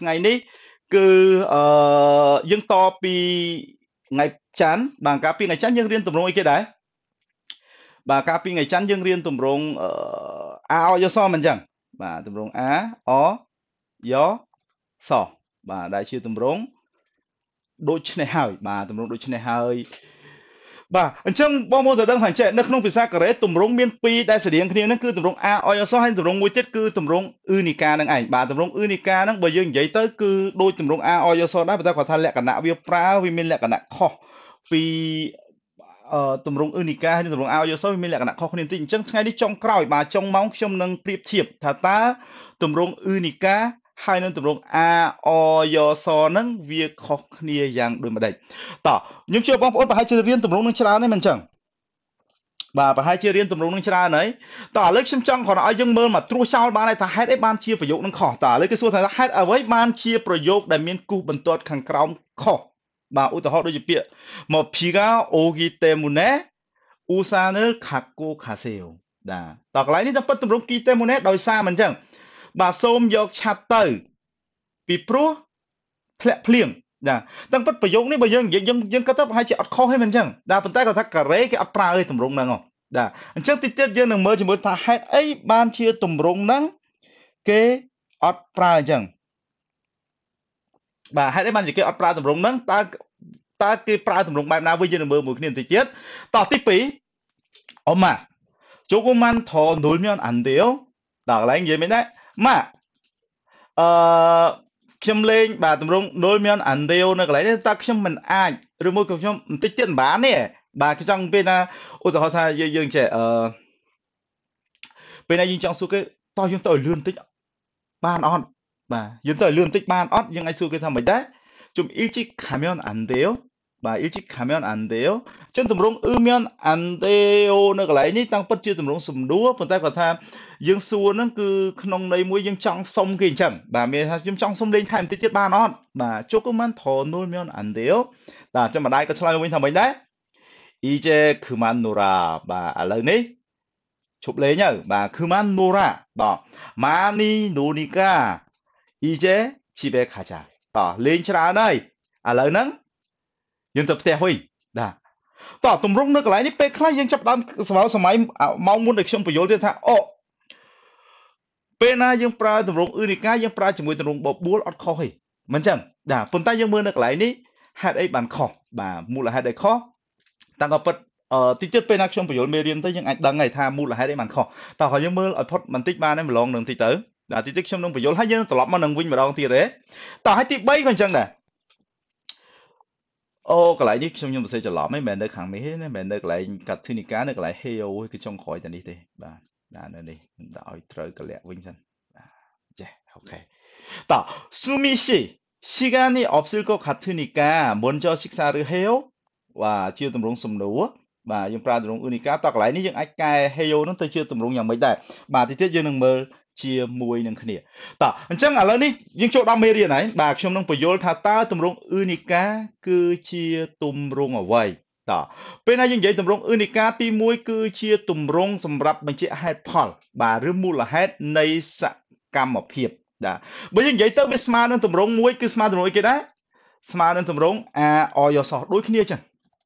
ថ្ងៃនេះគឺអឺយើងតពីថ្ងៃច័ន្ទបាទកាលពីថ្ងៃច័ន្ទយើងរៀនទម្រង់អីគេដែរបាទកាលពីថ្ងៃច័ន្ទយើងរៀនទម្រង់អអអយសមិនអញ្ចឹងបាទទម្រង់អអយសបាទដែលជាទម្រង់ដូច្នេះហើយបាទទម្រង់ដូច្នេះហើយបាទអញ្ចឹងបងប្អូនត្រូវដឹងថាចេះនៅក្នុងភាសាកូរ៉េទម្រង់មាន2ដែលស្រដៀងគ្នាហ្នឹងគឺទម្រង់ a អយអសហើយទម្រង់មួយទៀតគឺទម្រង់អ៊ឺនីកាហ្នឹងឯងបាទទម្រង់អ៊ឺនីកាហ្នឹងបើយើងនិយាយទៅគឺដូចទម្រង់ a អយអសដែរប៉ុន្តែគាត់ថាលក្ខណៈវាប្រើវាមានលក្ខណៈខុសពីអឺទម្រង់អ៊ឺនីកាហើយទម្រង់ a អយអសវាមានលក្ខណៈខុសគ្នាបន្តិចអញ្ចឹងថ្ងៃនេះចុងក្រោយបាទចុងម៉ោងខ្ញុំនឹងប្រៀបធៀបថាតើទម្រង់អ៊ឺនីកាហើយនឹងទម្រង់អាអយសហ្នឹងវាខុសគ្នាយ៉ាងដូចម្ដេចតោះខ្ញុំជឿបងប្អូនប្រហែលជារៀនទម្រង់នឹងច្រើនហើយមិនអញ្ចឹងបាទប្រហែលជារៀនទម្រង់នឹងច្រើនហើយតោះឥឡូវខ្ញុំចង់គ្រាន់ឲ្យយើងមើលមកត្រួសចោលបានថាហេតុអីបានជាប្រយោគនឹងខុសតោះឥឡូវគេសួរថាហេតុអ្វីបានជាប្រយោគដែលមានគូសបន្ទាត់ខាងក្រោមខុសបាទឧទាហរណ៍ដូចជាពាក្យមកភីកាអូគីតេមូណេឧសានលខាកូខាសេវបាទតោះកន្លែងនេះតែប៉ិតទម្រង់គីតេមូណេដោយសារមិនអញ្ចឹងបាទសូមយកឆាប់ទៅពីព្រោះធ្លាក់ភ្លៀងណាទាំងពិតប្រយោគនេះបើយើងនិយាយយើងយើងគិតទៅប្រហែលជាអត់ខុសទេមិនអញ្ចឹងណាប៉ុន្តែគាត់ថាការ៉េគេអត់ប្រើទេតម្រងហ្នឹងហ៎ណាអញ្ចឹងតិចទៀតយើងនឹងមើលជាមួយថាហេតុអីបានជាតម្រងហ្នឹងគេអត់ប្រើអញ្ចឹងបាទហេតុអីបានជាគេអត់ប្រើតម្រងហ្នឹងតើតើគេប្រើតម្រងបែបណាវិញយើងនឹងមើលមួយគ្នាបន្តិចទៀតតោះទី2អ៊ំម៉ាជូកូម៉ាន់ធរនុលមានអានទេដល់កន្លែងនិយាយមែនដែរម៉ាអឺខ្ញុំលេងបាទទម្រង់0មានអានដេវនៅកន្លែងនេះតើខ្ញុំមិនអាចឬមួយក៏ខ្ញុំបន្តិចទៀតមិនបានទេបាទខ្ញុំចង់ពេលណាឧទាហរណ៍ថាយើងយើងចេះអឺពេលណាយើងចង់សួរគេតោះយើងទៅឲ្យលឿនបន្តិចបានអត់បាទយើងទៅឲ្យលឿនបន្តិចបានអត់យើងអាចសួរគេថាមិនដែរជុំអ៊ីលជីខាមៀនអានដេវបាទ일찍가면안돼요ចឹងទម្រង់으면안돼요នៅកន្លែងនេះតាំងពិតជាទម្រង់សំដួលប៉ុន្តែគាត់ថាយើងសួរហ្នឹងគឺក្នុងន័យមួយយើងចង់សុំគេអញ្ចឹងបាទមានថាខ្ញុំចង់សុំលេងថែមបន្តិចទៀតបានអត់បាទជោគមិនប្រនូលមាន안돼요បាទចឹងម្ដាយក៏ឆ្លើយវិញថាមិនដែរអ៊ីជេគឺម៉ាន់នូរ៉ាបាទឥឡូវនេះឈប់លេងហើយបាទគឺម៉ាន់នូរ៉ាបាទម៉ានីនូនីកាអ៊ីជេជីបេខាចាបាទលេងច្រើនហើយឥឡូវហ្នឹងយើងទៅផ្ទះវិញបាទតោះតម្រង់នៅកន្លែងនេះពេលខ្លះយើងចាប់ដើមសម័យសម័យមកមុនដែលខ្ញុំបញ្យល់ទេថាអូពេលណាយើងប្រើតម្រង់អឺនីកាយើងប្រើជាមួយតម្រង់បបួលអត់ខុសទេមិនចឹងបាទប៉ុន្តែយើងមើលនៅកន្លែងនេះហេតុអីបានខុសបាទមូលហេតុអីខុសតាំងក៏ពិតអឺតិចទៀតពេលណាខ្ញុំបញ្យល់មេរៀនទៅយើងអាចដឹងហើយថាមូលហេតុអីបានខុសតោះហើយយើងមើលឲ្យផុតបន្តិចបានហើយម្លងនឹងតិចទៅបាទតិចទៀតខ្ញុំនឹងបញ្យល់ហើយយើងត្រឡប់មកនឹងវិញម្ដងទៀតទេតោះហើយទី3ក៏អញ្ចឹងដែរអូកន្លែងនេះខ្ញុំខ្ញុំមិនសេចច្រឡំទេមិនមែននៅខាងនេះទេមិនមែននៅកន្លែងកាធូនីកានៅកន្លែង Heo គឺចុងក្រោយតែនេះទេ បាទដាក់នៅនេះដាក់ឲ្យត្រូវកលាក់វិញសិនចេះអូខេតោះស៊ូមីស៊ី시간이없을것같으니까먼저식사를해 요. 와, 지어តម្រងសំណួរបាទយើងប្រើតម្រងឧនីកាតកន្លែងនេះយើងអាចកែ heyo នឹងទៅជាតម្រងយ៉ាងម៉េចដែរបាទតិចទៀតយើងនឹងមើលជាមួយនឹងគ្នាតោះអញ្ចឹងឥឡូវនេះយើងចូលដល់មេរៀនហើយបាទខ្ញុំនឹងបញ្យល់ថាតើទម្រង់អឺនីកាគឺជាទម្រង់អ្វីតោះពេលណាយើងនិយាយទម្រង់អឺនីកាទី1គឺជាទម្រង់សម្រាប់បញ្ជាក់ហេតុផល បាទឬមូលហេតុនៃសកម្មភាពបាទបើយើងនិយាយទៅវាស្មើនឹងទម្រង់មួយគឺស្មើទម្រង់អីគេដែរស្មើនឹងទម្រង់ a អយសដូចគ្នាចឹង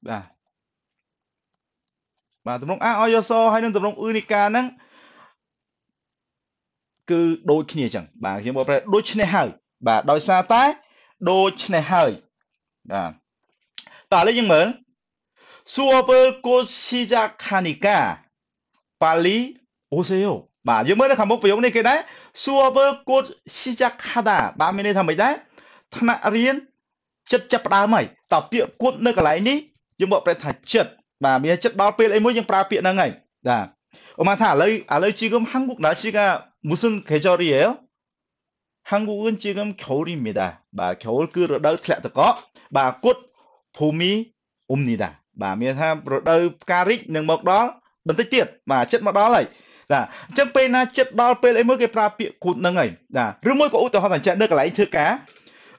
បាទបាទទម្រង់ a អយសហើយនឹងទម្រង់អឺនីកាហ្នឹងគឺដូចគ្នាចឹងបាទខ្ញុំបើប្រែដូច្នេះហើយបាទដោយសារតែ ដូច្នេះហើយបាទតើឥឡូវយើងមើលសួរពើកូស៊ីចាខានីកាប៉ាលីអូសេយោបាទយើងមើលនៅខាងមុខប្រយោគនេះគេដែរសួរពើកូស៊ីចាខាដាបាទមានន័យថាម៉េចដែរថ្នាក់រៀនចិត្តចាប់ផ្ដើមហើយតើពាក្យគួតនៅកន្លែងនេះយើងមកប្រែថាចិត្តបាទមានចិត្តដល់ពេលអីមួយយើងប្រើពាក្យហ្នឹងហើយបាទអូម៉ាថាឥឡូវឥឡូវជីកុំហាំគុកណាជីកា무슨계절이에 요? 한국은지금겨울입니 다. 마겨울그러다틀렸고마꽃봄이옵니 다. 마មានថារដូវផ្ការីកនឹងមកដល់បន្តិចទៀតបាទចិត្តមកដល់ហើយបាទអញ្ចឹងពេលណាចិត្តដល់ពេលអីមួយគេប្រើពាក្យគូតនឹងហើយបាទឬមួយក៏ឧទាហរណ៍ថាអញ្ចឹងនៅកន្លែងធ្វើការ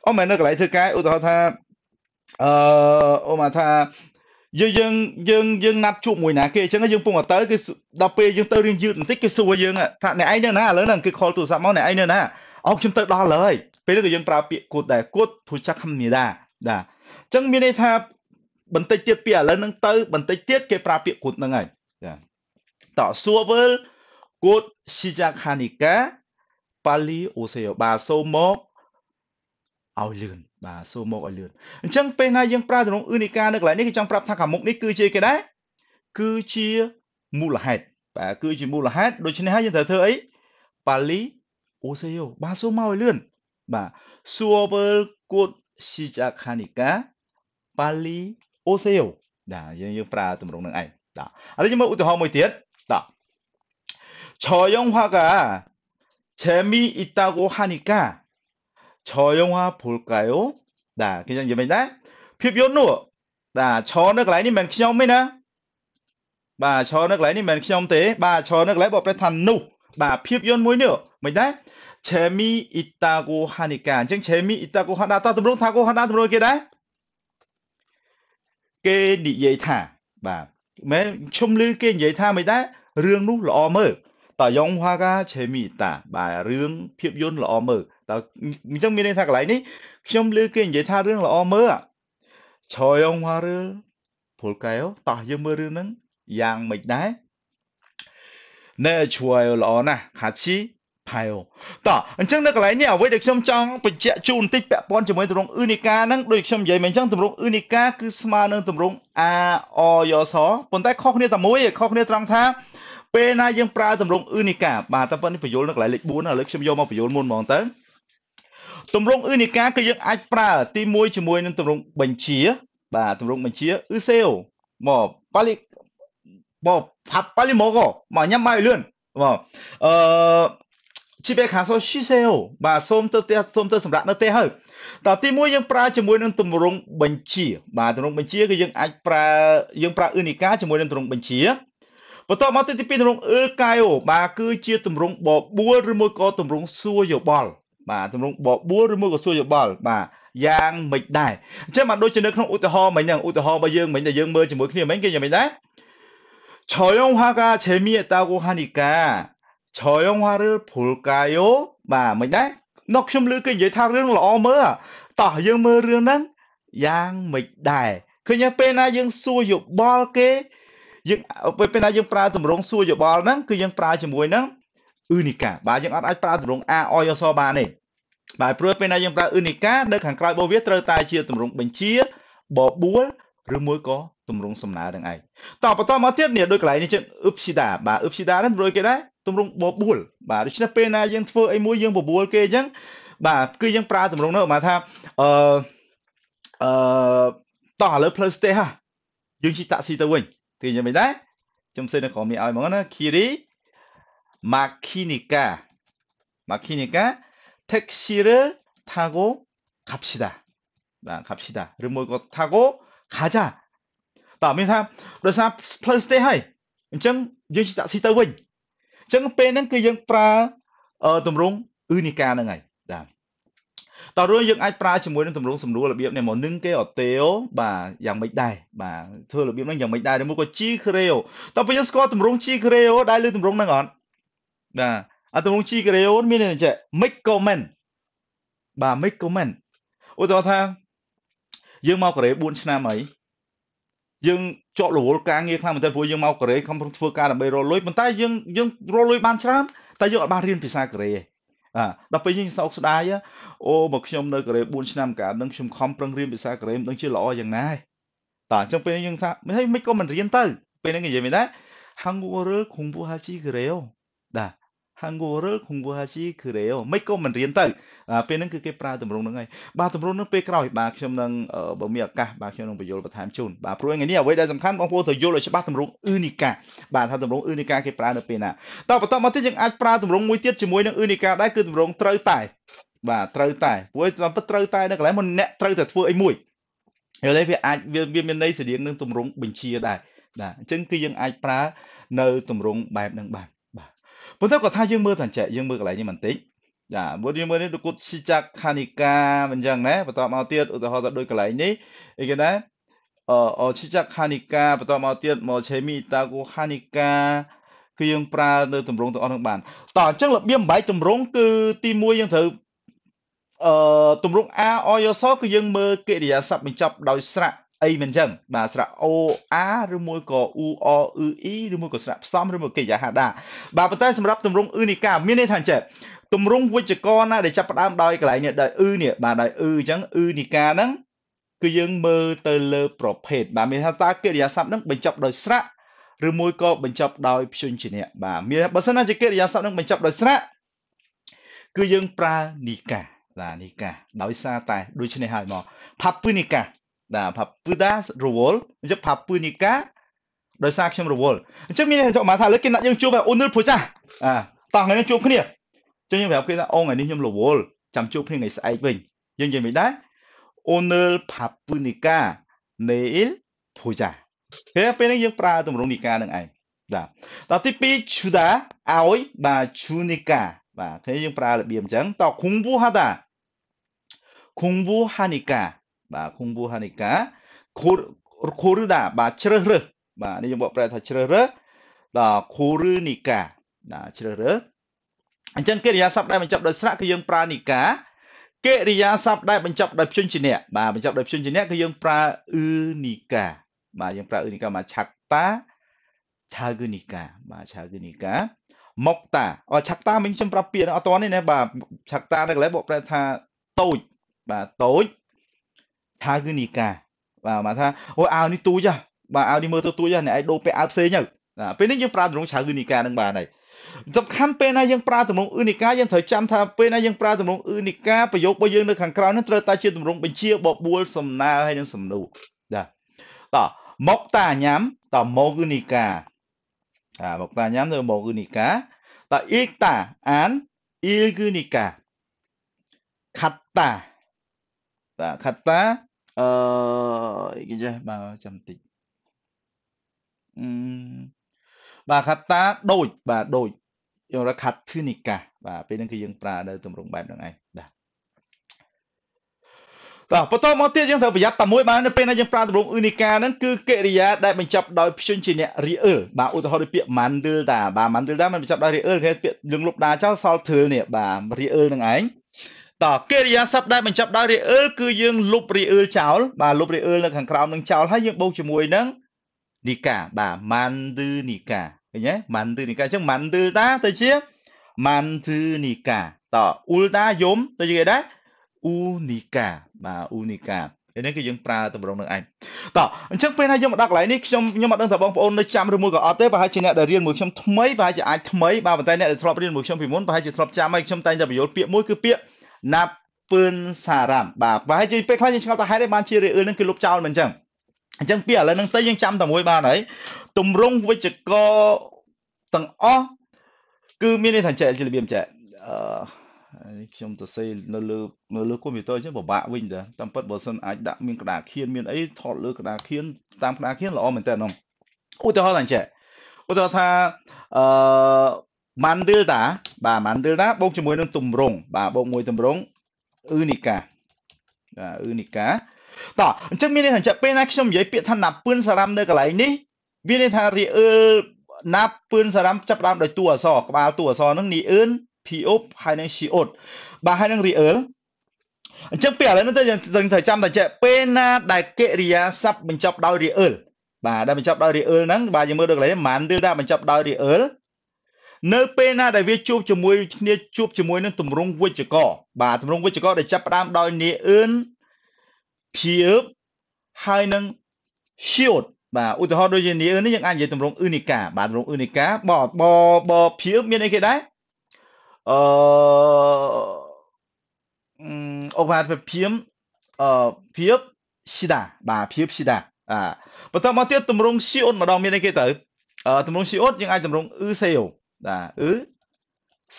អូមែននៅកន្លែងធ្វើការឧទាហរណ៍ថាអឺអូមកថាយើងយើងយើងយើងណាត់ជួបមួយណាគេអញ្ចឹងយើងពងទៅគេដល់ពេលយើងទៅរៀងយឺតបន្តិចគេសួរយើងថាអ្នកឯងនៅណាឥឡូវហ្នឹងគេខលទូរស័ព្ទមកអ្នកឯងនៅណាអោខ្ញុំទៅដល់ហើយពេលនេះក៏យើងប្រើពាក្យគត់ដែរគត់ធូចាក់ខំនីដាបាទអញ្ចឹងមានន័យថា បន្តិចទៀតពីឥឡូវហ្នឹងទៅបន្តិចទៀតគេប្រើពាក្យគត់ហ្នឹងហើយចាតោះសួរវិលគត់ស៊ីចាក់ខានីកាប៉ាលីអូសេយោបាសូមកឲ្យលឿនបាទសួរមកឲ្យលឿនអញ្ចឹងពេលណាយើងប្រើទម្រង់ឧនិកានៅកន្លែងនេះគឺចង់ប្រាប់ថាខាងមុខនេះគឺជាគេដែរគឺជាមូលហេតុបាទគឺជាមូលហេតុដូច្នេះហើយយើងត្រូវធ្វើអីប៉ាលីអូសេយោបាទសួរមកឲ្យលឿនបាទសួរបើគួតស៊ីចាខានីកាប៉ាលីអូសេយោបាទយើងយើងប្រើទម្រង់នឹងឯងបាទឥឡូវយើងមើលឧទាហរណ៍មួយទៀតបាទឆយងហកាឆេមីអ៊ីតាគូហានីកា저영화볼까 요? 나그냥예매 다. 표변 노. 나저는라인이맨그냥맨 나. បាទឆនៅកន្លែងនេះមិនមែនខ្ញុំទេបាទឆនៅកន្លែងបបព្រះថានោះបាទភាពយន្តមួយនេះមិនដែរឆេមីអ៊ីតាគូហានីកាអញ្ចឹងឆេមីអ៊ីតាគូហាដាតោះតម្រងថាគូហាដាតម្រងគេដែរគេនិយាយថាបាទមែនខ្ញុំឮគេនិយាយថាមិនដែររឿងនោះល្អមើលតើយ៉ងហាកាឆេមីតាបាទរឿងភាពយន្តល្អមើលតើអញ្ចឹងមានន័យថាកន្លែងនេះខ្ញុំលើគេនិយាយថារឿងល្អមើលឆយយ៉ងហារឺពលកែវតោះយើងមើលរឿងហ្នឹងយ៉ាងមិនដែរណែជួយល្អណាស់ខាជីផៃអូតោះអញ្ចឹងនៅកន្លែងនេះអ្វីដែលខ្ញុំចង់បញ្ជាក់ជូនបន្តិចពាក់ព័ន្ធជាមួយទម្រង់អ៊ឺនីកាហ្នឹងដូចខ្ញុំនិយាយមកអញ្ចឹងទម្រង់អ៊ឺនីកាគឺស្មើនឹងទម្រង់ a o y s ប៉ុន្តែខុសគ្នាតែមួយឯងខុសគ្នាត្រង់ថាពេលណាយើងប្រើទម្រង់អឺនីកាបាទតែប៉ុននេះបញ្យលនៅកន្លែងលេខ4ឥឡូវខ្ញុំយកមកបញ្យលមុនហ្មងទៅទម្រង់អឺនីកាគឺយើងអាចប្រើទី1ជាមួយនឹងទម្រង់បញ្ជាបាទទម្រង់បញ្ជាអ៊ឺសេអូមកបាលីមកផាប់បាលីមកមកញ៉ាំបាយលឿនមកអឺជីបេខាសោស៊ីសេអូបាទសូមទៅផ្ទះសូមទៅសម្រាប់នៅផ្ទះហើយតើទី1យើងប្រើជាមួយនឹងទម្រង់បញ្ជាបាទទម្រង់បញ្ជាគឺយើងអាចប្រើយើងប្រើអឺនីកាជាមួយនឹងទម្រង់បញ្ជាបន្តមកទិដ្ឋី2ទម្រង់អឺកែវបាទគឺជាទម្រង់បបួលឬមួយក៏ទម្រង់សួរយោបល់បាទទម្រង់បបួលឬមួយក៏សួរយោបល់បាទយ៉ាងមិនដែរអញ្ចឹងបាទដូចជានៅក្នុងឧទាហរណ៍មិញហ្នឹងឧទាហរណ៍របស់យើងមិញដែលយើងមើលជាមួយគ្នាមិញគេយ៉ាងមិនដែរឆយងហាកាឆេមីតាគូហានីកាឆយងហាឬភុលកាយោបាទមិនដែរនោះខ្ញុំលឺគេនិយាយថារឿងល្អមើលតោះយើងមើលរឿងហ្នឹងយ៉ាងមិនដែរឃើញពេលណាយើងសួរយោបល់គេយើងពេលពេលណាយើងប្រើទម្រង់សួរយោបល់ហ្នឹងគឺយើងប្រើជាមួយនឹងអ៊ឺនីកាបាទយើងអត់អាចប្រើទម្រង់ a អយអសបានទេបាទព្រោះពេលណាយើងប្រើអ៊ឺនីកានៅខាងក្រោយរបស់វាត្រូវតែជាទម្រង់បញ្ជាបបួលឬមួយក៏ទម្រង់សំណើនឹងឯងតោះបន្តមកទៀតនេះដូចកន្លែងនេះជាងអ៊ឹបស៊ីដាបាទអ៊ឹបស៊ីដាហ្នឹងរួចគេដែរទម្រង់បបួលបាទដូច្នេះពេលណាយើងធ្វើអីមួយយើងបបួល គេអញ្ចឹងបាទគឺយើងប្រើទម្រង់នោះមកថាអឺអឺតោះឥឡូវផ្លូវ stay ហ่ะយើងជិះតាក់ស៊ីទៅវិញគឺយ៉ាងម៉េចដែរខ្ញុំសេនៅក្រោមនេះឲ្យហ្មងណា Kiri Makinika Makinika 택시를타고갑시다បាទ갑시다ឬមួយក៏타고가자បាទមានថាដោយសារផ្លូវស្ទេហើយអញ្ចឹងយើងជិះតាក់ស៊ីទៅវិញអញ្ចឹងពេលហ្នឹងគឺយើងប្រើទម្រង់អឺនីកាហ្នឹងហើយបាទតោះរឿងយើងអាចប្រើជាមួយនឹងទម្រង់សំណួររបៀបនេះមកនឹងគេអត់ទេអូបាទយ៉ាងម៉េចដែរបាទធ្វើរបៀបហ្នឹងយ៉ាងម៉េចដែរឬមួយក៏ជីក្រេអូតោះពេលយើងស្គាល់ទម្រង់ជីក្រេអូដែរលើទម្រង់ហ្នឹងអត់បាទអាទម្រង់ជីក្រេអូមានន័យចេះ make comment បាទ make comment ឧទាហរណ៍ថាយើងមកកូរ៉េ4ឆ្នាំហើយយើងជាប់រវល់ការងារខ្លាំងមែនទែនព្រោះយើងមកកូរ៉េខំប្រឹងធ្វើការដើម្បីរកលុយប៉ុន្តែយើងយើងរកលុយបានច្រើនតែយើងអត់បានរៀនភាសាកូរ៉េទេបាទដល់ពេលយើងសោកស្ដាយអូមកខ្ញុំនៅកូរ៉េ4ឆ្នាំកាលនឹងខ្ញុំខំប្រឹងរៀនភាសាកូរ៉េមិនដឹងជាល្អយ៉ាងណាតែអញ្ចឹងពេលយើងថាហេមិនក៏មិនរៀនទៅពេលហ្នឹងនិយាយមែនដែរ Hangu 를공부하지그래요 Hangul គង្វះជីគឺរេអូមិនក៏មិនរៀនទៅពេលហ្នឹងគឺគេប្រើតម្រងហ្នឹងហើយបាទតម្រងហ្នឹងពេលក្រោយបាទខ្ញុំនឹងបើមានឱកាសបាទខ្ញុំនឹងបញ្យល់បន្ថែមជូនបាទព្រោះថ្ងៃនេះអ្វីដែលសំខាន់បងប្អូនត្រូវយល់ឲ្យច្បាស់តម្រងអឺនីកាបាទថាតម្រងអឺនីកាគេប្រើនៅពេលណាតោះបន្តមកទៀតយើងអាចប្រើតម្រងមួយទៀតជាមួយនឹងអឺនីកាដែរគឺតម្រងត្រូវតែបាទត្រូវតែព្រោះតាមពិតត្រូវតែនៅកន្លែងមិនអ្នកត្រូវតែធ្វើអីមួយហើយនេះវាអាចវាមានន័យស្រដៀងនឹងតម្រងបញ្ជាដែរបាទអញ្ចឹងគឺយើងអាចប្រើនៅតម្រងបែបហ្នឹងបាទប៉ុន្តែគាត់ថាយើងមើលតាចែកយើងមើលកន្លែងនេះបន្តិចចាមួយយើងមើលនេះដូចគុតស៊ីចាក់ខានិកាមិនចឹងណាបន្តមកទៀតឧទាហរណ៍ថាដូចកន្លែងនេះអីគេណាអអស៊ីចាក់ខានិកាបន្តមកទៀតមកឆេមីតាគូខានិកាគឺយើងប្រើនៅទម្រង់ទាំងអស់នឹងបានតោះអញ្ចឹងរបៀបបំបែកទម្រង់គឺទី1យើងត្រូវអឺទម្រង់ a អយសគឺយើងមើលកិរិយាសព្ទបញ្ចប់ដោយស្រៈអីមិនចឹងបាទស្រៈ O A ឬមួយក៏ U O U E ឬមួយក៏ស្រៈផ្សំឬមួយកិរិយាហាដាបាទប៉ុន្តែសម្រាប់ទម្រង់អ៊ឺនីកាមានន័យថាចេះទម្រង់វិជ្ជករណាដែលចាប់ផ្ដើមដោយកន្លែងនេះដោយអ៊ឺនេះបាទដោយអ៊ឺអញ្ចឹងអ៊ឺនីកាហ្នឹងគឺយើងមើលទៅលើប្រភេទបាទមានថាតើកិរិយាសព្ទហ្នឹងបញ្ចប់ដោយស្រៈឬមួយក៏បញ្ចប់ដោយ ព្យញ្ជនៈបាទមានបើសិនណាជាកិរិយាសព្ទនឹងបញ្ចប់ដោយស្រៈគឺយើងប្រើនីកាបាទនីកាដោយសារតែដូច្នេះហើយមកផាប់ពឺនីកាណាផាពឺដារវល់អញ្ចឹងផាពឺនីកាដោយសារខ្ញុំរវល់អញ្ចឹងមានចុះមកថាលើគេណាត់យើងជួបអូននឺព្រោះចាស់អាតោះថ្ងៃនេះជួបគ្នាអញ្ចឹងខ្ញុំប្រាប់គេថាអូថ្ងៃនេះខ្ញុំរវល់ចាំជួបគ្នាថ្ងៃស្អែកវិញយើងនិយាយមិនដែរអូនឺផាពឺនីកានេអ៊ីលព្រោះចាស់គេពេលនេះយើងប្រើទម្រង់នីកានឹងឯងបាទដល់ទី2ឈូដាឲ្យបាទឈូនីកាបាទគេយើងប្រើរបៀបអញ្ចឹងតោះគុងវូហាដាគុងវូហានីកាបាទគង្វូហានិកាខូខូរឺដាបាទជ្រើសរើសបាទនេះយើងបកប្រែថាជ្រើសរើសដល់ខូរឺនីកាបាទជ្រើសរើសអញ្ចឹងកិរិយាសព្ទដែលបញ្ចប់ដោយស្រៈគឺយើងប្រើនីកាកិរិយាសព្ទដែលបញ្ចប់ដោយព្យញ្ជនៈបាទបញ្ចប់ដោយព្យញ្ជនៈគឺយើងប្រើអឺនីកា បាទយើងប្រើអឺនីកាមកឆាក់តាឆៅគឺនីកាបាទឆៅគឺនីកាមកតាអឆាក់តាមិញខ្ញុំប្រាប់ពាក្យអត់តនេះណាបាទឆាក់តានៅកន្លែងបកប្រែថាតូចបាទតូច Thagunika បាទមកថាអូអាវនេះទូចហ៎បាទអាវនេះមើលទៅទូចហ៎អ្នកឯងដូរពាក់អាវផ្សេងទៅណាពេលនេះយើងប្រើទម្រង់ Thagunika នឹងបានហើយសំខាន់ពេលណាយើងប្រើទម្រង់អ៊ឺនីកាយើងត្រូវចាំថាពេលណាយើងប្រើទម្រង់អ៊ឺនីកាប្រយោគរបស់យើងនៅខាងក្រោយនឹងត្រូវតែជាទម្រង់បញ្ជាបបួលសំណើហើយនឹងសំនួរបាទតោះមកតាញ៉ាំតមកគឺនីកាអាមកតាញ៉ាំទៅមកគឺនីកាតអ៊ីកតាអានអ៊ីលគឺនីកាខាត់តាបាទខាត់តាអឺគេចេះបើចាំតិចអឺបាទខាតាដូច បាទដូចយើងរកខាត់ធឺនីកាបាទពេលហ្នឹងគឺយើងប្រើនៅទម្រង់បែបហ្នឹងឯងបាទតោះបន្តមកទៀតយើងត្រូវប្រយ័ត្នតែមួយបាទនៅពេលដែលយើងប្រើទម្រង់អ៊ឺនីកាហ្នឹងគឺកិរិយាដែលបញ្ចប់ដោយព្យញ្ជនជាអ្នករៀលបាទឧទាហរណ៍ដូចពាក្យ mandilda បាទ mandilda มันបញ្ចប់ដោយរៀលគេពាក្យយើងលុបដាចោលសល់ធឺនេះបាទរៀលហ្នឹងឯងតកិរិយាសព្ទដែលបញ្ចប់ដោយរីអិលគឺយើងលុបរីអិលចោលបាទលុបរីអិលនៅខាងក្រោមនឹងចោលហើយយើងបូកជាមួយនឹងនីកាបាទម៉ាន់ឌឺនីកាឃើញទេម៉ាន់ឌឺនីកាអញ្ចឹងម៉ាន់ឌឺតាទៅជាម៉ាន់ឌឺនីកាតអ៊ុលតាយមទៅជាគេដែរអ៊ូនីកាបាទអ៊ូនីកាឥឡូវគឺយើងប្រើតម្រងនឹងឯងតោះអញ្ចឹងពេលណាយើងមកដល់កន្លែងនេះខ្ញុំខ្ញុំអត់ដឹងថាបងប្អូននៅចាំឬមួយក៏អត់ទេប្រហែលជាអ្នកដែលរៀនមួយខ្ញុំថ្មីប្រហែលជាអាចថ្មីបាទប៉ុន្តែអ្នកដែលធ្លាប់រៀនមួយខ្ញុំពីមុនប្រហែលជាធ្លាប់ចាំហើយខ្ញុំតែងតែបញ្យល់ពាក្យមួយគឺពាក្យណាប់ពឿនសារ៉ាំបាទប្រហែលជាពេលខ្លះយើងឆ្ងល់ថាហេតុអីបានជារាអឿលនឹងគេលុបចោលមិនអញ្ចឹងអញ្ចឹងពីឥឡូវហ្នឹងទៅយើងចាំតែមួយបានហើយទម្រង់វិជ្ជកទាំងអស់គឺមានន័យថាចែកជារបៀបចែកអឺខ្ញុំទៅសេនៅលើនៅលើកុំព្យូទ័រអញ្ចឹងពិបាកវិញតាតាមពិតបើសិនអាចដាក់មានក្តារខៀនមានអីថតលើក្តារខៀនតាមក្តារខៀនល្អមែនតើនំឧទាហរណ៍ថាចែកឧទាហរណ៍ថាអឺ Mandilda បាទ Mandilda បូកជាមួយនឹងទម្រង់បាទបូកមួយទម្រង់ Unica បាទ Unica តោះអញ្ចឹងមានន័យថាពេលណាខ្ញុំនិយាយពាក្យថាណាពឿនសារ៉ាំនៅកន្លែងនេះមានន័យថារីអឺណាពឿនសារ៉ាំចាប់ដើមដោយតួអក្សរក្បាលតួអក្សរហ្នឹងនីអឿន POP ហើយនឹង SHOT បាទហើយនឹង real អញ្ចឹងពេលឥឡូវនេះទៅយើងត្រូវចាំតែចេះពេលណាដែលកិរិយាសព្ទបញ្ចប់ដោយ real បាទដែលបញ្ចប់ដោយ real ហ្នឹងបាទយើងមើលដូចកន្លែង mandil ដែរបញ្ចប់ដោយ real នៅពេលណាដែលវាជួបជាមួយគ្នាជួបជាមួយនឹងទម្រង់វិជ្ជករបាទទម្រង់វិជ្ជករដែលចាប់ផ្ដើមដោយនាអឿនភៀបហើយនឹង shield បាទឧទាហរណ៍ដូចជានាអឿននេះយើងអាចនិយាយទម្រង់អឺនីកាបាទទម្រង់អឺនីកាបបបភៀបមានអីគេដែរអឺអូវ៉ាត់ភៀមអឺភៀបស៊ីដាបាទភៀបស៊ីដាបាទបន្តមកទៀតទម្រង់ shield ម្ដងមានអីគេទៅទម្រង់ shield យើងអាចទម្រង់អឺសេអូបាទឬ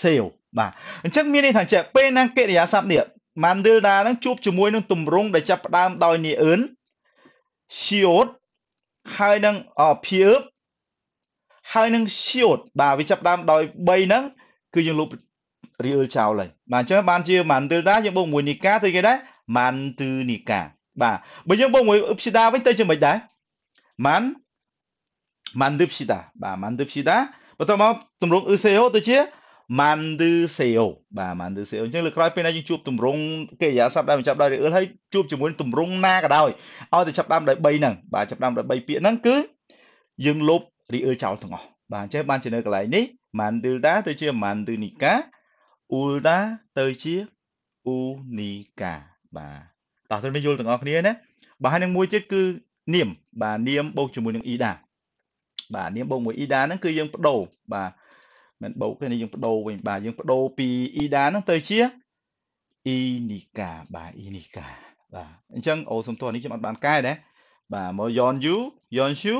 sale បាទអញ្ចឹងមានន័យថាចេះពេលណាកិរិយាសព្ទនេះ Mandilda នឹងជួបជាមួយនឹងទម្រង់ដែលចាប់ផ្ដើមដោយនីអឿន shield ហើយនឹងភៀបហើយនឹង shield បាទវាចាប់ផ្ដើមដោយ3ហ្នឹងគឺយើងលុបរីអ៊ឺលចោលហើយបាទអញ្ចឹងបានជា Mandilda យើងបូកមួយនីកាទៅគេដែរ Mandilda បាទបើយើងបូកមួយ Upsida វិញទៅជាមិនដែរ Man Mandilda បាទ Mandilda បន្តមកទម្រង់ useo ទៅជា mandu seo បាទ mandu seo អញ្ចឹងលើក្រោយពេលណាយើងជួបទម្រង់កិរិយាសព្ទដែលបញ្ចប់ដោយរអិលហើយជួបជាមួយទម្រង់ណាក៏ដោយឲ្យតែចាប់ដើមដោយ3ហ្នឹងបាទចាប់ដើមដោយ3ពាក្យហ្នឹងគឺយើងលុបរីអិលចោលទាំងអស់បាទអញ្ចឹងបានជានៅកន្លែងនេះ mandilda ទៅជា mandunika ulda ទៅជា unika បាទតោះទៅនេះយល់ទាំងអស់គ្នាណាបាទហើយនឹងមួយទៀតគឺនាមបាទនាមបូកជាមួយនឹង ida បាទនាមបូកមួយ ida ហ្នឹងគឺយើងបដូរបាទមិនបូកទេនេះយើងបដូរវិញបាទយើងបដូរពី ida ហ្នឹងទៅជា inica បាទ inica បាទអញ្ចឹងអូសុំទោសនេះខ្ញុំអត់បានកែដែរបាទមក yonyu yonshu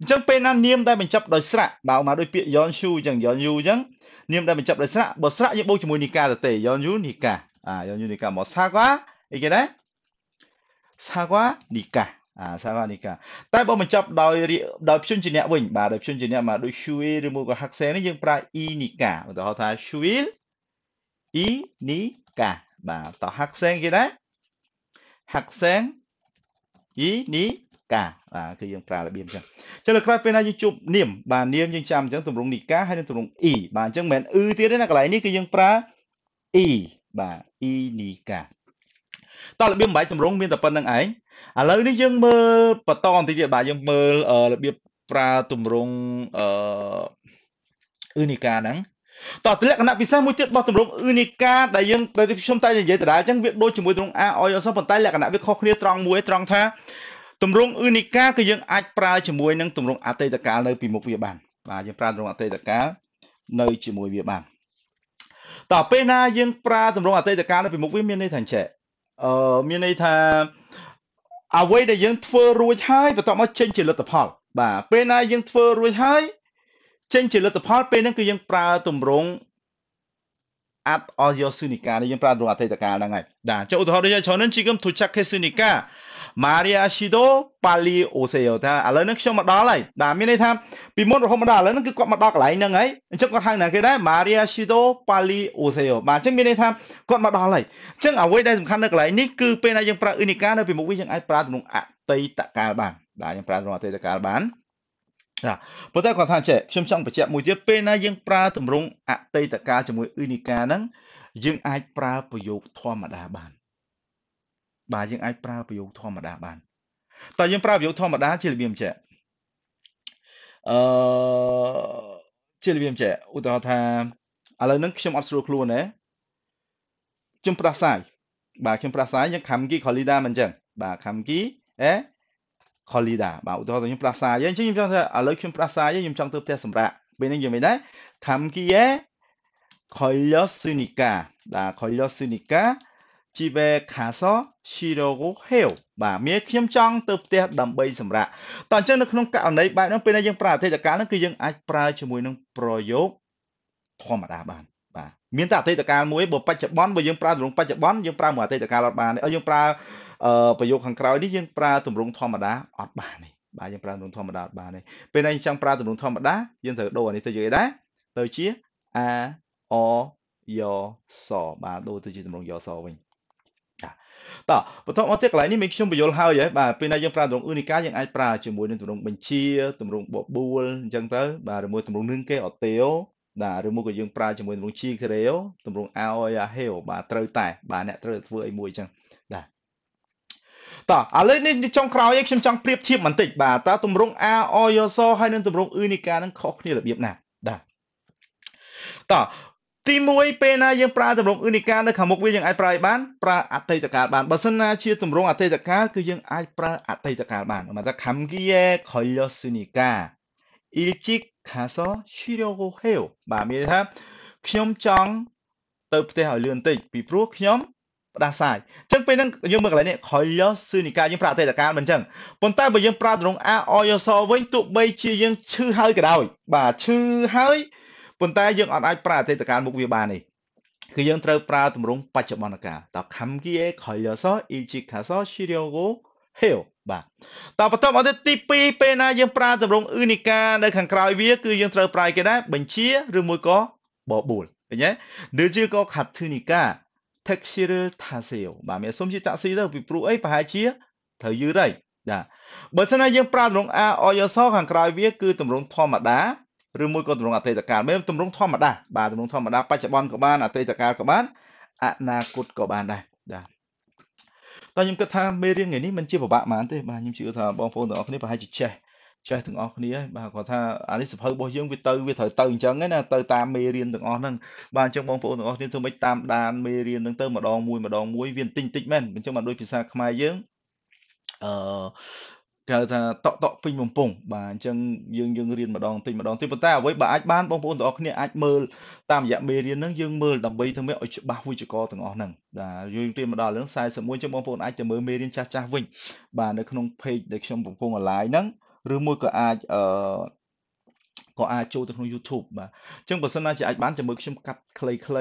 អញ្ចឹងពេលណានាមដែលបញ្ចប់ដោយស្រៈបើមកដោយពាក្យ yonshu អញ្ចឹង yonyu អញ្ចឹងនាមដែលបញ្ចប់ដោយស្រៈបើស្រៈយើងបូកជាមួយ nika ទៅទេ yonyu nika អា yonyu nika មក sakwa អីគេដែរ sakwa nika អាសាវនិកាតែបើបញ្ចប់ដោយដោយព្យញ្ជនៈវិញបាទដោយព្យញ្ជនៈមកដូច shui ឬមកក៏ hakse នេះយើងប្រើ i និកាឧទាហរណ៍ថា shui i និកាបាទតោះ hakse គេដែរ hakse i និកាបាទគឺយើងប្រើរបៀបអញ្ចឹងចឹងលើក្រោយពេលណាយើងជួបនាមបាទនាមយើងចាំអញ្ចឹងទម្រង់និកាហើយនឹងទម្រង់ i បាទអញ្ចឹងមិនមែន ư ទៀតទេណាកន្លែងនេះគឺយើងប្រើ i បាទ i និកាតោះរបៀបបំបាយទម្រង់មានតែប៉ុណ្្នឹងឯងឥឡូវនេះយើងមើលបន្តបន្តិចទៀតបាទយើងមើលរបៀបប្រើទម្រង់អឺឧនីកាហ្នឹងតោះលក្ខណៈពិសេសមួយទៀតរបស់ទម្រង់ឧនីកាដែលយើងដែលខ្ញុំតែនិយាយដដែលអញ្ចឹងវាដូចជាមួយទម្រង់ A O អសប៉ុន្តែលក្ខណៈវាខុសគ្នាត្រង់មួយត្រង់ថាទម្រង់ឧនីកាគឺយើងអាចប្រើជាមួយនឹងទម្រង់អតីតកាលនៅពីមុខវាបាន បាទយើងប្រើទម្រង់អតីតកាលនៅ ជាមួយវាបានតោះពេលណាយើងប្រើទម្រង់អតីតកាលនៅពីមុខវាមានន័យថាអញ្ចេះអឺមានន័យថាអ្វីដែលយើងធ្វើរួចហើយបន្ទាប់មកចេញជាលទ្ធផលបាទពេលណាយើងធ្វើរួចហើយចេញជាលទ្ធផលពេលហ្នឹងគឺយើងប្រើទម្រង់ at or your sunika នេះយើងប្រើទម្រង់អតីតកាលហ្នឹងហើយបាទចូលឧទាហរណ៍ដូចជា저는지금도착했으니까 Maria Shido Pali Oseo ថាឥឡូវហ្នឹងខ្ញុំមកដល់ហើយបាទមានន័យថាពីមុនរហូតមកដល់ឥឡូវហ្នឹងគឺគាត់មកដល់កន្លែងហ្នឹងហើយអញ្ចឹងគាត់ហៅណាគេដែរ Maria Shido Pali Oseo បាទអញ្ចឹងមានន័យថាគាត់មកដល់ហើយអញ្ចឹងអ្វីដែលសំខាន់នៅកន្លែងនេះគឺពេលដែលយើងប្រើ unica នៅពីមុខវាយើងអាចប្រើទំនុកអតីតកាលបានបាទយើងប្រើទំនុកអតីតកាលបានចាប៉ុន្តែគាត់ថាចេះខ្ញុំចង់បញ្ជាក់មួយទៀតពេលណាយើងប្រើទម្រង់អតីតកាលជាមួយ unica ហ្នឹងយើងអាចប្រើប្រយោគធម្មតាបានបាទយើងអាចប្រើប្រយោគធម្មតាបានតើយើងប្រើប្រយោគធម្មតាជារបៀបចេះអឺជារបៀបចេះឧទាហរណ៍ថាឥឡូវហ្នឹងខ្ញុំអត់ស្រួលខ្លួនទេខ្ញុំផ្ដាសាយបាទខ្ញុំផ្ដាសាយយើងខំគីខលីដាមិនអញ្ចឹងបាទខំគីអេខលីដាបាទឧទាហរណ៍ខ្ញុំផ្ដាសាយហើយអញ្ចឹងខ្ញុំចង់ថាឥឡូវខ្ញុំផ្ដាសាយហើយខ្ញុំចង់ទៅផ្ទះសម្រាប់ពេលហ្នឹងយើងមិនដែរខំគីអេខលយស៊ូនីកាបាទខលយស៊ូនីកាជីវេខាសស៊ីរ៉ូហេវបាទមានខ្ញុំចង់ទៅផ្ទះដើម្បីសម្រាកតោះអញ្ចឹងនៅក្នុងករណីបែបហ្នឹងពេលដែលយើងប្រើអតីតកាលហ្នឹងគឺយើងអាចប្រើជាមួយនឹងប្រយោគធម្មតាបានបាទមានតែអតីតកាលមួយបើបច្ចុប្បន្នបើយើងប្រើទម្រង់បច្ចុប្បន្នយើងប្រើមួយអតីតកាលអត់បានទេយើងប្រើប្រយោគខាងក្រោយនេះយើងប្រើទម្រង់ធម្មតាអត់បានទេបាទយើងប្រើទម្រង់ធម្មតាអត់បានទេពេលណាយើងចង់ប្រើទម្រង់ធម្មតាយើងត្រូវដូរអានេះទៅជាអីដែរទៅជា a o យសបាទដូរទៅជាទម្រង់យសវិញតោះបន្តមកទៀតកន្លែងនេះមានខ្ញុំបញ្យល់ហើយហើយបាទពេលណាយើងប្រើទម្រង់ឧនីកាយើងអាចប្រើជាមួយនឹងទម្រង់បញ្ជាទម្រង់បបួលអញ្ចឹងទៅបាទឬមួយទម្រង់នឹងគេអតេបាទឬមួយក៏យើងប្រើជាមួយទម្រង់ជីក្រេអូទម្រង់អោយហេវបាទត្រូវតែបាទអ្នកត្រូវធ្វើអីមួយអញ្ចឹងបាទតោះឥឡូវនេះចុងក្រោយខ្ញុំចង់ប្រៀបធៀបបន្តិចបាទតើទម្រង់ a o y s ហើយនឹងទម្រង់ unica នឹងខុសគ្នារបៀបណាបាទតោះទី1ពេលណាយើងប្រើទម្រង់ឧនិកានៅខាងមុខវាយើងអាចប្រើឲ្យបានប្រើអតីតកាលបានបើសិនណាជាទម្រង់អតីតកាលគឺយើងអាចប្រើអតីតកាលបានមកថាខំគីយេខុលស៊ូនីកាអ៊ីលជីកខាសស៊ីរ៉ូហូហេវបាទមានថាខ្ញុំចង់ទៅផ្ទះឲ្យលឿនបន្តិចពីព្រោះខ្ញុំផ្ដាសាយអញ្ចឹងពេលហ្នឹងយើងមើលកន្លែងនេះខយស៊ឺនីកាយើងប្រាក់អតីតកាលមិនអញ្ចឹងប៉ុន្តែបើយើងប្រើទម្រង់ a o y s វិញទោះបីជាយើងឈឺហើយក៏ដោយបាទឈឺហើយប៉ុន្តែយើងអត់អាចប្រើអតីតកាលមុខវាបានទេគឺយើងត្រូវប្រើទម្រង់បច្ចុប្បន្នកាលតខំគីអេខយសអ៊ីជីខាសឈីរីយូហេវបាទតបន្តមកទៀតទី2ពេលណាយើងប្រើទម្រង់អ៊ឺនីកានៅខាងក្រោយវា គឺយើងត្រូវប្រើគេដែរបញ្ជាឬមួយក៏បបួលឃើញទេឬជាក៏ខាត់ធឺនីកា textural tasil បាទមានសុំជាតាក់ស៊ីទៅពីព្រោះអីប្រហែលជាត្រូវយឺតហើយបាទបើសិនណាយើងប្រើទម្រង់ a អយសខាងក្រោយវា គឺទម្រង់ធម្មតាឬមួយក៏ទម្រង់អតីតកាលមែនទម្រង់ធម្មតាបាទទម្រង់ធម្មតាបច្ចុប្បន្នក៏បានអតីតកាលក៏បានអនាគតក៏បានដែរបាទតែខ្ញុំគិតថាមេរៀនថ្ងៃនេះមិនជាពិបាកប៉ុន្មានទេបាទខ្ញុំជឿថាបងប្អូនទាំងអស់គ្នាប្រហែលជាចេះចេះទាំងអស់គ្នាហើយបាទគាត់ថាអានេះសភៅរបស់យើងវាទៅវាត្រូវទៅអញ្ចឹងណាទៅតាមមេរៀនទាំងអស់ហ្នឹងបាទអញ្ចឹងបងប្អូនទាំងអស់គ្នាធ្វើម៉េចតាមដានមេរៀនហ្នឹងទៅម្ដងមួយម្ដងមួយវាបន្តិចតិចមែនអញ្ចឹងមកដូចភាសាខ្មែរយើងអឺគេហៅថាតក់តក់ពេញបំពង់បាទអញ្ចឹងយើងយើងរៀនម្ដងតិចម្ដងតិចប៉ុន្តែអ្វីបើអាចបានបងប្អូនទាំងអស់គ្នាអាចមើលតាមរយៈមេរៀនហ្នឹងយើងមើលដើម្បីធ្វើម៉េចឲ្យច្បាស់វិជ្ជករទាំងអស់ហ្នឹងបាទយើងរៀនមកដល់រឿង41ចឹងបងប្អូនអាចទៅមើលមេរៀនចាស់ចាស់វិញបាទនៅក្នុង page ដែលខ្ញុំកំពុង online ហ្នឹងឬមួយក៏អាចអឺក៏អាចចូលទៅក្នុង YouTube បាទអញ្ចឹងបើសិនណាជាអាចបានចាំមើលខ្ញុំកាត់ខ្លីៗកន្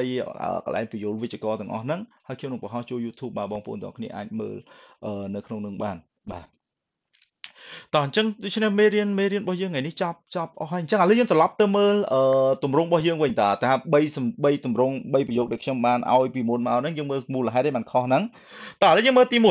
លែងពយលវិជ្ជករទាំងអស់ហ្នឹងហើយខ្ញុំនឹងបង្ហោះចូល YouTube បាទបងប្អូនទាំងអស់គ្នាអាចមើលនៅក្នុងនឹងបានបាទតោះអញ្ចឹងដូច្នេះមេរៀនមេរៀនរបស់យើងថ្ងៃនេះចប់ចប់អស់ហើយអញ្ចឹងឥឡូវយើងត្រឡប់ទៅមើលអឺទម្រង់របស់យើងវិញតាថា3សំ3ទម្រង់3ប្រយោគដែលខ្ញុំបានឲ្យពីមុនមកហ្នឹងយើងមើលមូលហេតុឯងបានខុសហ្នឹងតោះឥឡូវយើងមើលទី1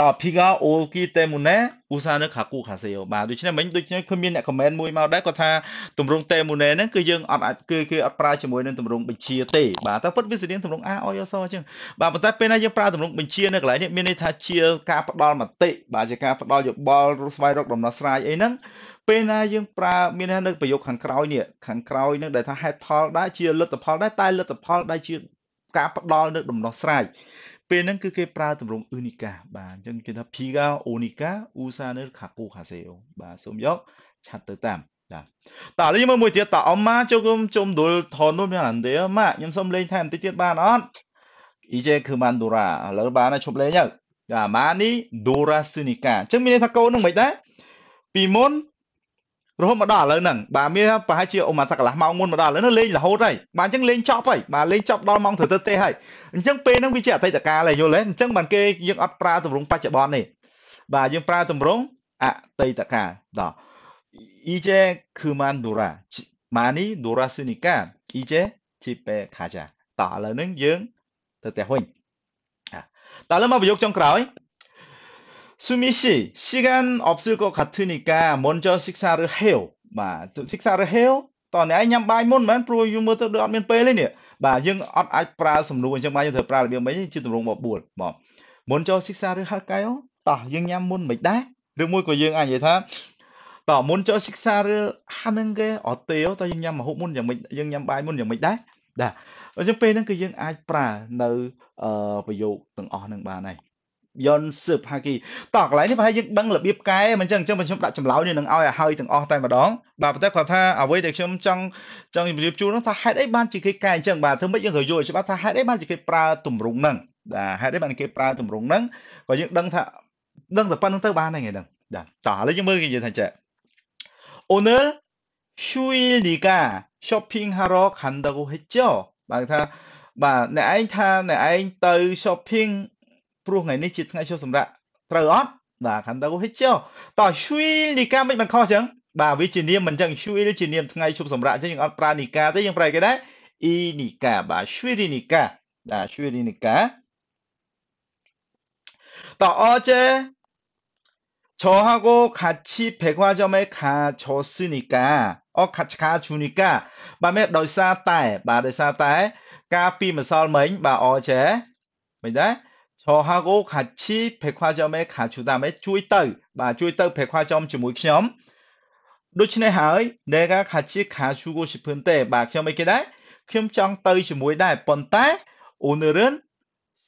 ត비가오기때문에우산을갖고가세요បាទដូច្នេះមិញដូចខ្ញុំឃើញមានអ្នក comment មួយមកដែរគាត់ថាទម្រង់ temune ហ្នឹងគឺយើងអត់អាចគឺគេអត់ប្រើជាមួយនឹងទម្រង់បញ្ជាទេបាទតែពិតវាស្រៀងទម្រង់ a o y o s អញ្ចឹងបាទប៉ុន្តែពេលណាយើងប្រើទម្រង់បញ្ជានៅកន្លែងនេះមានន័យថាជាការផ្ដល់មតិបាទជាការផ្ដល់យោបល់ស្វែងរកដំណោះស្រាយអីហ្នឹងពេលណាយើងប្រើមាននៅប្រយោគខាងក្រោយនេះខាងក្រោយនឹងដែលថាហេតុផលដែរជាលទ្ធផលដែរតែលទ្ធផលដែរជាការផ្ដល់នៅដំណោះស្រាយពេលហ្នឹងគឺគេប្រើទម្រង់អ៊ឺនីកាបាទអញ្ចឹងគេថាភីកាអូនីកាអ៊ូសានៅខាគូខាសេអូបាទសូមយកឆាត់ទៅតាមបាទតើឥឡូវយើងមើលមួយទៀតតើអម៉ាចូលគុំជុំដុលថននោះមានអានទេម៉ាខ្ញុំសូមលេងថែមបន្តិចទៀតបានអត់អ៊ីជេគឺម៉ាន់ដូរ៉ាឥឡូវបានហើយឈប់លេងទៅចាម៉ានីដូរ៉ាស៊ូនីកាអញ្ចឹងមានន័យថាកូននឹងមិនដែរពីមុនរហូតមកដល់ឥឡូវហ្នឹងបាទមានប្រហែលជាអូម៉ាសកន្លះម៉ោងមុនមកដល់ឥឡូវហ្នឹងលេងរហូតហើយបាទអញ្ចឹងលេងចប់ហើយបាទលេងចប់ដល់ម៉ោងទៅទៅទេហើយអញ្ចឹងពេលហ្នឹងវាជាអតីតកាលហើយយល់ទេអញ្ចឹងបានគេយើងអត់ប្រើទម្រង់បច្ចុប្បន្នទេបាទយើងប្រើទម្រង់អតីតកាលបាទ이제그만놀아많이놀았으니까이제집에가자តោះឥឡូវហ្នឹងយើងទៅផ្ទះវិញតើឥឡូវមកប្រយោគចុងក្រោយ수미 씨, 시간없을것같으니까먼저식사를해 요. បាទ식사를해 요? តោះអ្នកឯងញ៉ាំបាយមុនមែនព្រោះយើងមើលទៅដូចអត់មានពេលទេនេះបាទយើងអត់អាចប្រើសំនួរអញ្ចឹងបាទយើងត្រូវប្រើរបៀបម៉េចជាទម្រង់បបួលមកមុនចូលសិក្សាឬហៅកែវតោះយើងញ៉ាំមុនមិនដែរឬមួយក៏យើងអាចនិយាយថាតោះមុនចូលសិក្សាឬហានឹងគេអត់ទេតោះយើងញ៉ាំម្ហូបមុនយ៉ាងម៉េចយើងញ៉ាំបាយមុនយ៉ាងម៉េចដែរបាទអញ្ចឹងពេលហ្នឹងគឺយើងអាចប្រើនៅប្រយោគទាំងអស់ហ្នឹងបានហើយ Yon Sub Haki តោះកន្លែងនេះប្រហែលយើងដឹងរបៀបកែមិនចឹងអញ្ចឹងខ្ញុំដាក់ចម្លើយនេះនឹងឲ្យឲ្យហើយទាំងអស់តែម្ដងបាទប៉ុន្តែគាត់ថាអ្វីដែលខ្ញុំចង់ចង់ជម្រាបជូននោះថាហេតុអីបានជាគេកែអញ្ចឹងបាទធ្វើម៉េចយើងក៏យល់ច្បាស់ថាហេតុអីបានជាគេប្រើទម្រង់ហ្នឹងបាទហេតុអីបានគេប្រើទម្រង់ហ្នឹងក៏យើងដឹងថាដឹងតែប៉ុណ្្នឹងទៅបានហើយហ្នឹងបាទតោះឥឡូវយើងមើលគេនិយាយថាចេះ오늘휴일이가쇼핑하러간다고했죠បាទថាបាទអ្នកឯងថាអ្នកឯងទៅ shopping ព្រោះថ្ងៃនេះជាថ្ងៃចូលសម្រាប់ត្រូវអត់បាទខាន់ទៅហិចតោះឈួយនីកាមិនបានខុសចឹងបាទវាជានាមមិនចឹងឈួយជានាមថ្ងៃជប់សម្រាប់ចឹងយើងអត់ប្រើនីកាទេយើងប្រើគេដែរអ៊ីនីកាបាទឈួយនីកាបាទឈួយនីកាតោះអជេ저하고같이백화점에가줬으니까어같이가주니까밤에ដោយសារតែបាទដោយសារតែការពីម្សិលមិញបាទអចេមិនដែរ저하고같이백화점에가주다매주이떠마주이떠백화점주무이켐ដូច្នេះហើយ내가같이가주고싶은데막ខ្ញុំអីគេដែរខ្ញុំចង់ទៅជាមួយដែរប៉ុន្តែ오늘은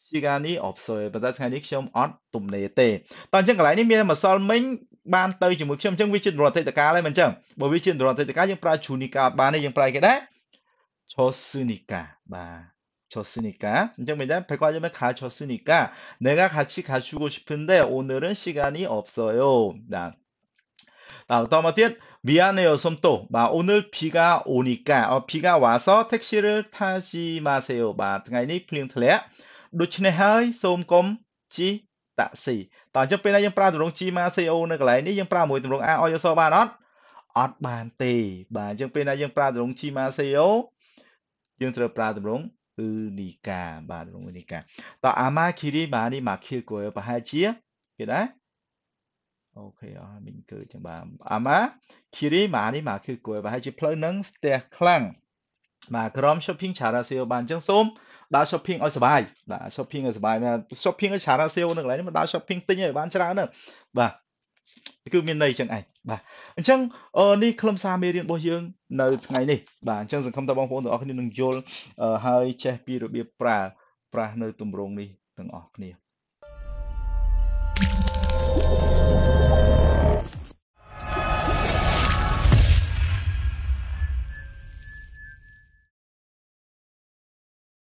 시간이없어요ប៉ុន្តែថ្ងៃនេះខ្ញុំអត់ទំនេរទេតោះអញ្ចឹងកន្លែងនេះមានម្សិលមិញបានទៅជាមួយខ្ញុំអញ្ចឹងវាជារដ្ឋតិតកាលហើយមិនអញ្ចឹងបើវាជារដ្ឋតិតកាលយើងប្រើជូនីកាអត់បានទេយើងប្រើគេដែរឈោស៊ូនីកាបាទ 줬으니까 인정매장 100과점에 다 줬으니까 내가 같이 가주고 싶은데 오늘은 시간이 없어요. 나. 아, 다음에 미안해요, 섬또. 마 오늘 비가 오니까 어, 비가 와서 택시를 타지 마세요. 마 등하이니 플링틀레. 루치네 하이 솜검 지 따시. 다음 빼나 영 프라 드롱 지 마세요. 오늘 그라이니영 프라 모이 드롱 아 어여서 바넛. 앗 반테. 마 정빼나 영 프라 드롱 지 마세요. 영 들어 프라 드롱 ឺនីកាបាទរងនីកាតោះអាម៉ាគីរីម៉ានេះម៉ាខៀកូប្រហែលជាគេដែរអូខេអស់មិញគឺចឹងបាទអាម៉ាគីរីម៉ានេះម៉ាខៀកូប្រហែលជាផ្លូវនឹងស្ទះខ្លាំងបាទក្រុម shopping charasio បានចឹងសូមដើរ shopping ឲ្យសុបាយបាទ shopping ឲ្យសុបាយមែន shopping ឲ្យ charasio នៅកន្លែងនេះមកដើរ shopping ទិញឲ្យបានច្រើនហ្នឹងបាទគឺមានន័យចឹងឯងបាទអញ្ចឹងនេះខ្លឹមសារមេរៀនរបស់យើងនៅថ្ងៃនេះបាទអញ្ចឹងសង្ឃឹមថាបងប្អូនទាំងអស់គ្នានឹងយល់ហើយចេះពីរបៀបប្រើប្រាស់នៅទម្រង់នេះទាំងអស់គ្នា